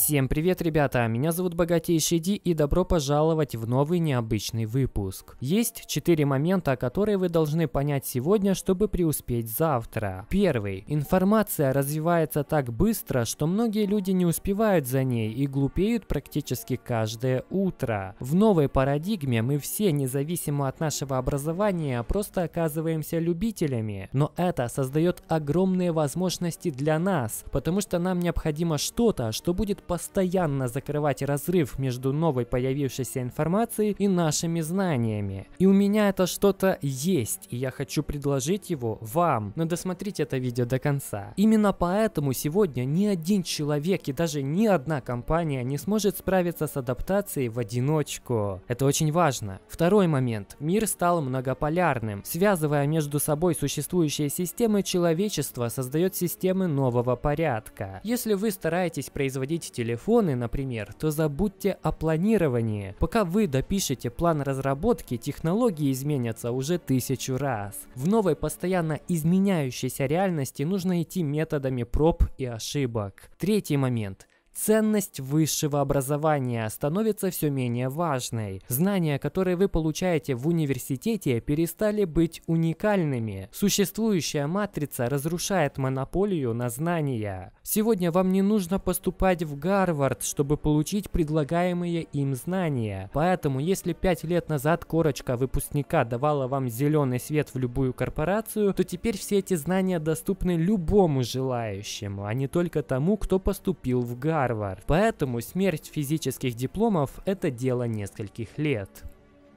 Всем привет, ребята! Меня зовут Богатейший Ди и добро пожаловать в новый необычный выпуск. Есть четыре момента, которые вы должны понять сегодня, чтобы преуспеть завтра. Первый. Информация развивается так быстро, что многие люди не успевают за ней и глупеют практически каждое утро. В новой парадигме мы все, независимо от нашего образования, просто оказываемся любителями. Но это создает огромные возможности для нас, потому что нам необходимо что-то, что будет постоянно закрывать разрыв между новой появившейся информацией и нашими знаниями. И у меня это что-то есть, и я хочу предложить его вам. Но досмотрите это видео до конца. Именно поэтому сегодня ни один человек и даже ни одна компания не сможет справиться с адаптацией в одиночку. Это очень важно. Второй момент. Мир стал многополярным. Связывая между собой существующие системы, человечество создает системы нового порядка. Если вы стараетесь производить телефоны, например, то забудьте о планировании. Пока вы допишете план разработки, технологии изменятся уже тысячу раз. В новой постоянно изменяющейся реальности нужно идти методами проб и ошибок. Третий момент – Ценность высшего образования становится все менее важной. Знания, которые вы получаете в университете, перестали быть уникальными. Существующая матрица разрушает монополию на знания. Сегодня вам не нужно поступать в Гарвард, чтобы получить предлагаемые им знания. Поэтому, если пять лет назад корочка выпускника давала вам зеленый свет в любую корпорацию, то теперь все эти знания доступны любому желающему, а не только тому, кто поступил в Гарвард. Гарвард. Поэтому смерть физических дипломов – это дело нескольких лет.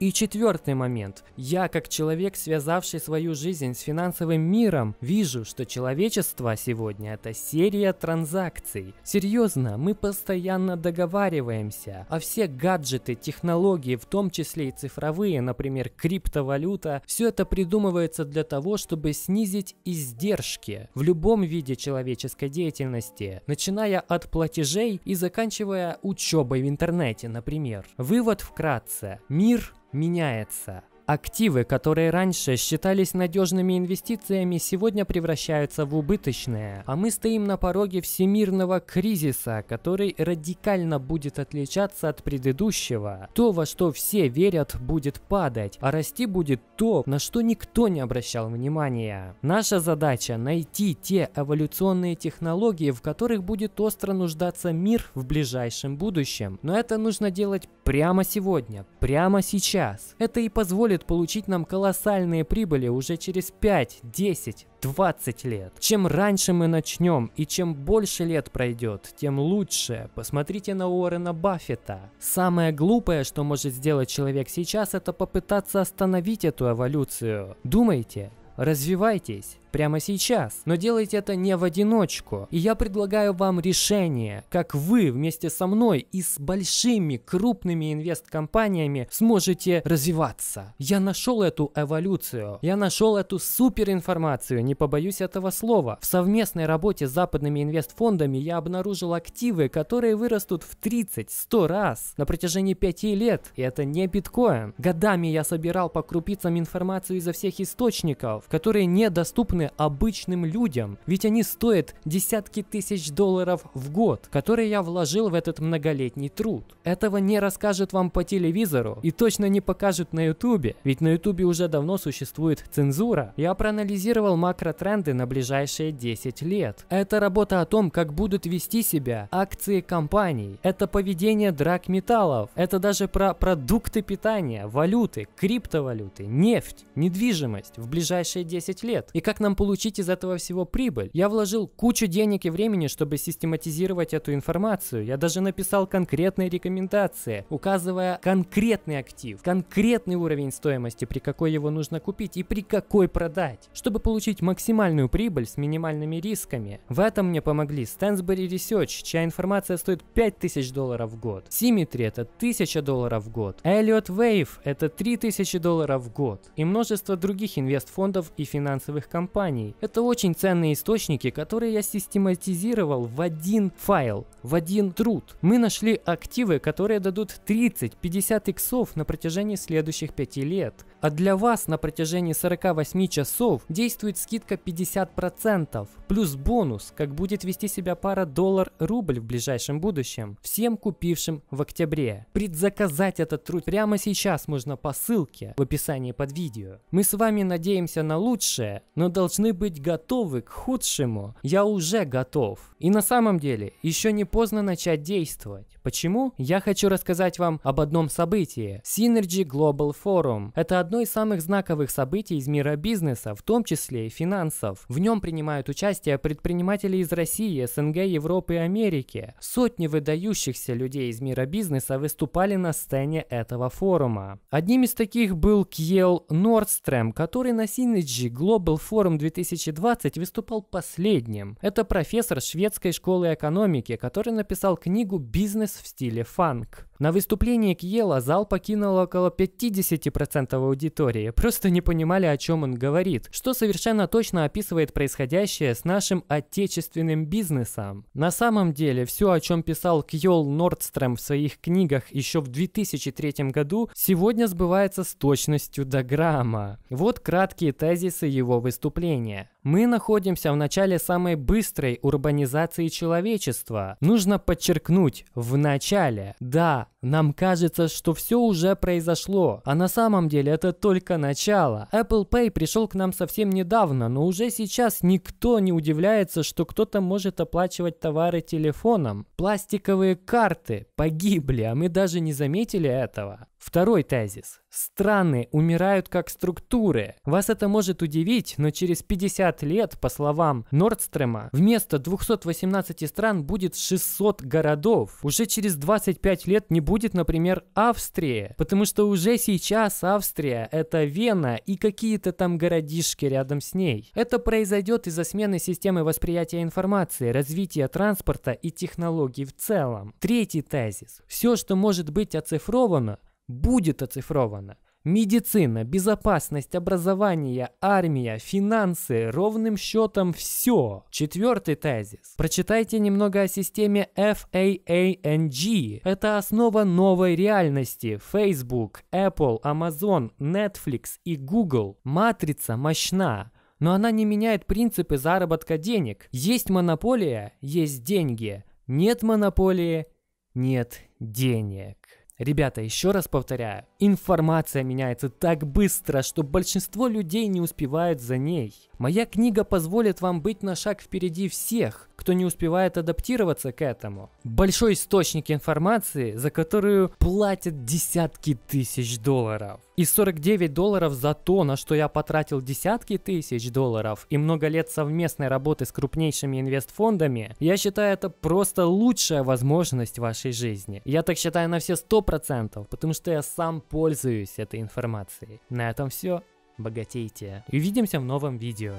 И четвертый момент. Я, как человек, связавший свою жизнь с финансовым миром, вижу, что человечество сегодня – это серия транзакций. Серьезно, мы постоянно договариваемся, а все гаджеты, технологии, в том числе и цифровые, например, криптовалюта, все это придумывается для того, чтобы снизить издержки в любом виде человеческой деятельности, начиная от платежей и заканчивая учебой в интернете, например. Вывод вкратце. Мир меняется. Активы, которые раньше считались надежными инвестициями, сегодня превращаются в убыточные, а мы стоим на пороге всемирного кризиса, который радикально будет отличаться от предыдущего. То, во что все верят, будет падать, а расти будет то, на что никто не обращал внимания. Наша задача – найти те эволюционные технологии, в которых будет остро нуждаться мир в ближайшем будущем. Но это нужно делать прямо сегодня, прямо сейчас. Это и позволит позволит получить нам колоссальные прибыли уже через 5, 10, 20 лет. Чем раньше мы начнем и чем больше лет пройдет, тем лучше. Посмотрите на Уоррена Баффета. Самое глупое, что может сделать человек сейчас, это попытаться остановить эту эволюцию. Думайте, развивайтесь, прямо сейчас. Но делайте это не в одиночку. И я предлагаю вам решение, как вы вместе со мной и с большими крупными инвест-компаниями сможете развиваться. Я нашел эту эволюцию. Я нашел эту суперинформацию, не побоюсь этого слова. В совместной работе с западными инвестфондами я обнаружил активы, которые вырастут в 30-100 раз на протяжении 5 лет. И это не биткоин. Годами я собирал по крупицам информацию изо всех источников, которые недоступны машины обычным людям, ведь они стоят десятки тысяч долларов в год, которые я вложил в этот многолетний труд. Этого не расскажет вам по телевизору и точно не покажут на ютубе, ведь на ютубе уже давно существует цензура. Я проанализировал макротренды на ближайшие 10 лет. Это работа о том, как будут вести себя акции компаний. Это поведение драк металлов. Это даже про продукты питания, валюты, криптовалюты, нефть, недвижимость в ближайшие 10 лет. И как нам образом получить из этого всего прибыль? Я вложил кучу денег и времени, чтобы систематизировать эту информацию. Я даже написал конкретные рекомендации, указывая конкретный актив, конкретный уровень стоимости, при какой его нужно купить и при какой продать, чтобы получить максимальную прибыль с минимальными рисками. В этом мне помогли Stansbury Research, чья информация стоит 5000 долларов в год. Symmetry это 1000 долларов в год. Elliot Wave это 3000 долларов в год. И множество других инвестфондов и финансовых компаний компаний. Это очень ценные источники, которые я систематизировал в один файл, в один труд. Мы нашли активы, которые дадут 30-50 иксов на протяжении следующих 5 лет. А для вас на протяжении 48 часов действует скидка 50%, плюс бонус, как будет вести себя пара доллар-рубль в ближайшем будущем, всем купившим в октябре. Предзаказать этот труд прямо сейчас можно по ссылке в описании под видео. Мы с вами надеемся на лучшее, но должны должны быть готовы к худшему. Я уже готов. И на самом деле, еще не поздно начать действовать. Почему? Я хочу рассказать вам об одном событии. Synergy Global Forum. Это одно из самых знаковых событий из мира бизнеса, в том числе и финансов. В нем принимают участие предприниматели из России, СНГ, Европы и Америки. Сотни выдающихся людей из мира бизнеса выступали на сцене этого форума. Одним из таких был Кьел Нордстрем, который на Synergy Global Forum 2020 выступал последним. Это профессор шведской школы экономики, который написал книгу «Бизнес в стиле фанк». На выступлении Кьела зал покинул около 50% аудитории, просто не понимали, о чем он говорит, что совершенно точно описывает происходящее с нашим отечественным бизнесом. На самом деле, все, о чем писал Кьел Нордстрем в своих книгах еще в 2003 году, сегодня сбывается с точностью до грамма. Вот краткие тезисы его выступления. Мы находимся в начале самой быстрой урбанизации человечества. Нужно подчеркнуть, в начале. Да, нам кажется, что все уже произошло, а на самом деле это только начало. Apple Pay пришел к нам совсем недавно, но уже сейчас никто не удивляется, что кто-то может оплачивать товары телефоном. Пластиковые карты погибли, а мы даже не заметили этого. Второй тезис. Страны умирают как структуры. Вас это может удивить, но через 50 лет, по словам Нордстрема, вместо 218 стран будет 600 городов. Уже через 25 лет не будет, например, Австрии, потому что уже сейчас Австрия – это Вена и какие-то там городишки рядом с ней. Это произойдет из-за смены системы восприятия информации, развития транспорта и технологий в целом. Третий тезис. Все, что может быть оцифровано, будет оцифрована. Медицина, безопасность, образование, армия, финансы, ровным счетом все. Четвертый тезис. Прочитайте немного о системе FAANG. Это основа новой реальности. Facebook, Apple, Amazon, Netflix и Google. Матрица мощна но она не меняет принципы заработка денег. Есть монополия, есть деньги. Нет монополии, нет денег. Ребята, еще раз повторяю, информация меняется так быстро, что большинство людей не успевают за ней. Моя книга позволит вам быть на шаг впереди всех, кто не успевает адаптироваться к этому. Большой источник информации, за которую платят десятки тысяч долларов. И 49 долларов за то, на что я потратил десятки тысяч долларов и много лет совместной работы с крупнейшими инвестфондами, я считаю это просто лучшая возможность вашей жизни. Я так считаю на все 100%, потому что я сам пользуюсь этой информацией. На этом все. Богатейте. И увидимся в новом видео.